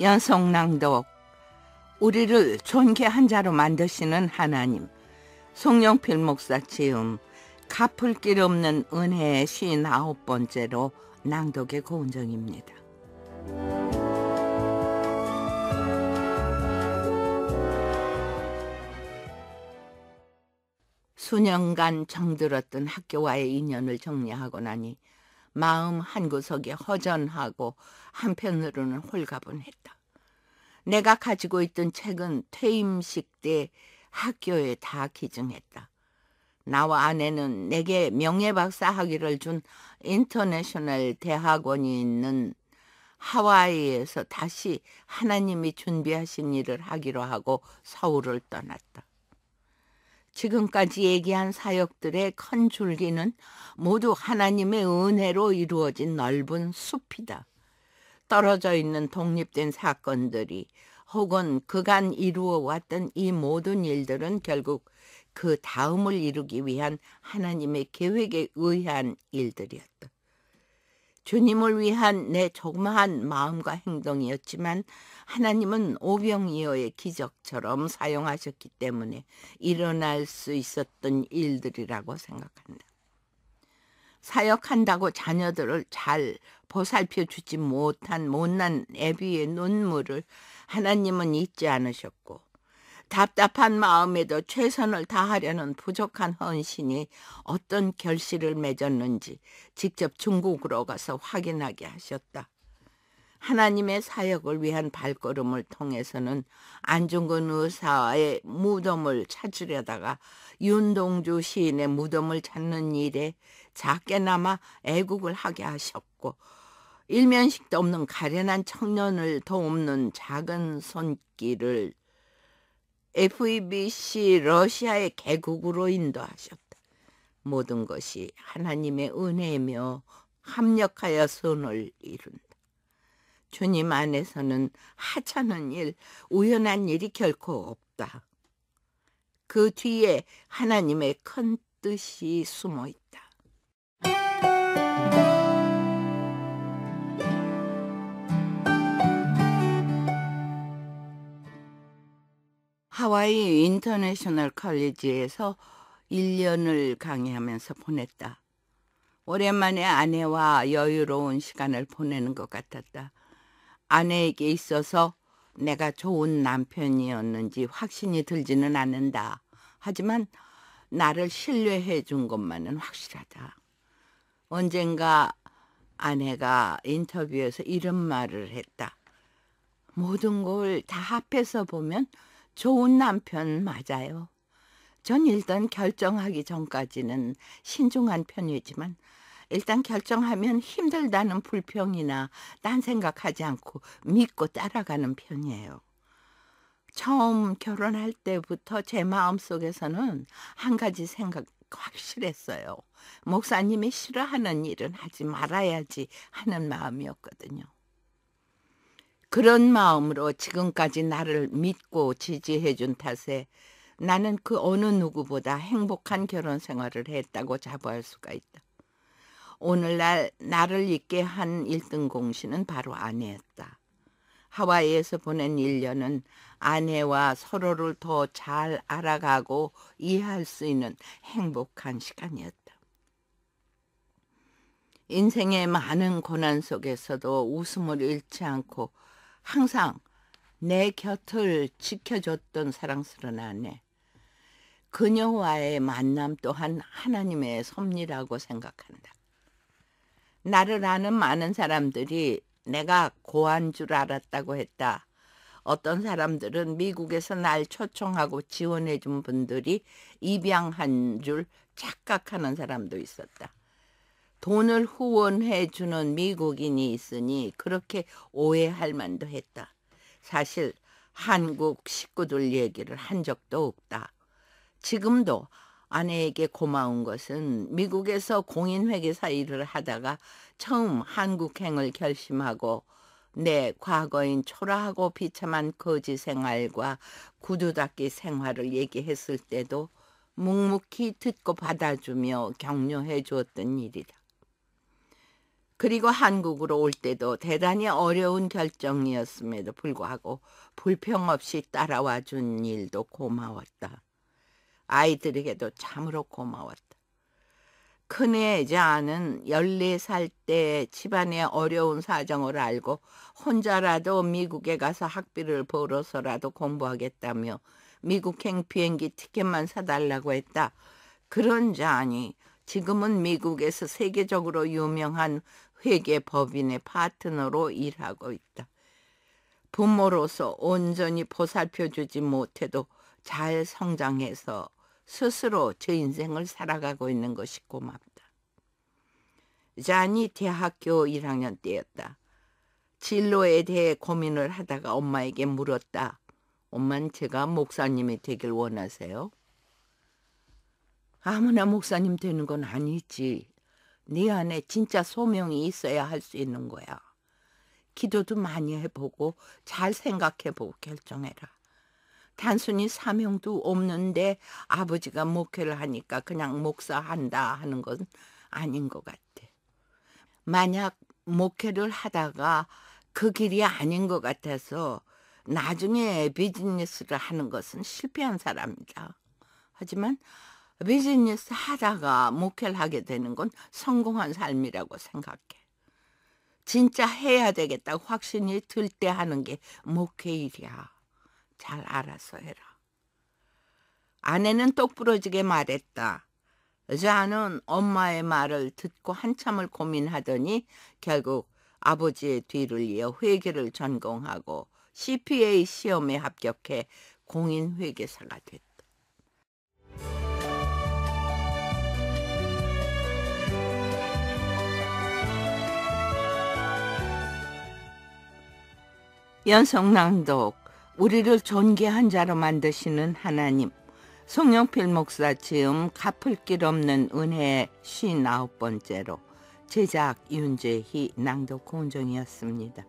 연속낭독 우리를 존귀한 자로 만드시는 하나님 송영필 목사 지음 갚을 길 없는 은혜의 쉰 아홉 번째로 낭독의 고운정입니다 수년간 정들었던 학교와의 인연을 정리하고 나니 마음 한구석에 허전하고 한편으로는 홀가분했다. 내가 가지고 있던 책은 퇴임식 때 학교에 다 기증했다. 나와 아내는 내게 명예박사 학위를 준 인터내셔널 대학원이 있는 하와이에서 다시 하나님이 준비하신 일을 하기로 하고 서울을 떠났다. 지금까지 얘기한 사역들의 큰 줄기는 모두 하나님의 은혜로 이루어진 넓은 숲이다. 떨어져 있는 독립된 사건들이 혹은 그간 이루어왔던 이 모든 일들은 결국 그 다음을 이루기 위한 하나님의 계획에 의한 일들이었다. 주님을 위한 내 조그마한 마음과 행동이었지만 하나님은 오병이어의 기적처럼 사용하셨기 때문에 일어날 수 있었던 일들이라고 생각한다. 사역한다고 자녀들을 잘 보살펴 주지 못한 못난 애비의 눈물을 하나님은 잊지 않으셨고 답답한 마음에도 최선을 다하려는 부족한 헌신이 어떤 결실을 맺었는지 직접 중국으로 가서 확인하게 하셨다. 하나님의 사역을 위한 발걸음을 통해서는 안중근 의사의 무덤을 찾으려다가 윤동주 시인의 무덤을 찾는 일에 작게나마 애국을 하게 하셨고 일면식도 없는 가련한 청년을 돕는 작은 손길을 FEBC 러시아의 개국으로 인도하셨다. 모든 것이 하나님의 은혜며 합력하여 손을 이룬다. 주님 안에서는 하찮은 일, 우연한 일이 결코 없다. 그 뒤에 하나님의 큰 뜻이 숨어 있다. 하와이 인터내셔널 칼리지에서 1년을 강의하면서 보냈다. 오랜만에 아내와 여유로운 시간을 보내는 것 같았다. 아내에게 있어서 내가 좋은 남편이었는지 확신이 들지는 않는다. 하지만 나를 신뢰해 준 것만은 확실하다. 언젠가 아내가 인터뷰에서 이런 말을 했다. 모든 걸 다 합해서 보면 좋은 남편 맞아요. 전 일단 결정하기 전까지는 신중한 편이지만 일단 결정하면 힘들다는 불평이나 딴 생각하지 않고 믿고 따라가는 편이에요. 처음 결혼할 때부터 제 마음속에서는 한 가지 생각 확실했어요. 목사님이 싫어하는 일은 하지 말아야지 하는 마음이었거든요. 그런 마음으로 지금까지 나를 믿고 지지해준 탓에 나는 그 어느 누구보다 행복한 결혼 생활을 했다고 자부할 수가 있다. 오늘날 나를 있게 한 1등 공신은 바로 아내였다. 하와이에서 보낸 1년은 아내와 서로를 더 잘 알아가고 이해할 수 있는 행복한 시간이었다. 인생의 많은 고난 속에서도 웃음을 잃지 않고 항상 내 곁을 지켜줬던 사랑스러운 아내. 그녀와의 만남 또한 하나님의 섭리라고 생각한다. 나를 아는 많은 사람들이 내가 고한 줄 알았다고 했다. 어떤 사람들은 미국에서 날 초청하고 지원해준 분들이 입양한 줄 착각하는 사람도 있었다. 돈을 후원해 주는 미국인이 있으니 그렇게 오해할 만도 했다. 사실 한국 식구들 얘기를 한 적도 없다. 지금도 아내에게 고마운 것은 미국에서 공인회계사 일을 하다가 처음 한국행을 결심하고 내 과거인 초라하고 비참한 거지 생활과 구두닦이 생활을 얘기했을 때도 묵묵히 듣고 받아주며 격려해 주었던 일이다. 그리고 한국으로 올 때도 대단히 어려운 결정이었음에도 불구하고 불평 없이 따라와 준 일도 고마웠다. 아이들에게도 참으로 고마웠다. 큰애 자는 14살 때 집안의 어려운 사정을 알고 혼자라도 미국에 가서 학비를 벌어서라도 공부하겠다며 미국행 비행기 티켓만 사달라고 했다. 그런 자니 아 지금은 미국에서 세계적으로 유명한 회계 법인의 파트너로 일하고 있다. 부모로서 온전히 보살펴 주지 못해도 잘 성장해서 스스로 제 인생을 살아가고 있는 것이 고맙다. 잔이 대학교 1학년 때였다. 진로에 대해 고민을 하다가 엄마에게 물었다. 엄만 제가 목사님이 되길 원하세요? 아무나 목사님 되는 건 아니지 네 안에 진짜 소명이 있어야 할 수 있는 거야. 기도도 많이 해보고 잘 생각해보고 결정해라. 단순히 사명도 없는데 아버지가 목회를 하니까 그냥 목사한다 하는 건 아닌 것 같아. 만약 목회를 하다가 그 길이 아닌 것 같아서 나중에 비즈니스를 하는 것은 실패한 사람이다. 하지만 비즈니스 하다가 목회를 하게 되는 건 성공한 삶이라고 생각해. 진짜 해야 되겠다고 확신이 들 때 하는 게 목회일이야. 잘 알아서 해라. 아내는 똑부러지게 말했다. 자는 엄마의 말을 듣고 한참을 고민하더니 결국 아버지의 뒤를 이어 회계를 전공하고 CPA 시험에 합격해 공인회계사가 됐다. 연속낭독 우리를 존귀한 자로 만드시는 하나님 송영필 목사 지음 갚을 길 없는 은혜의 59번째로 제작 윤재희 낭독 공정이었습니다.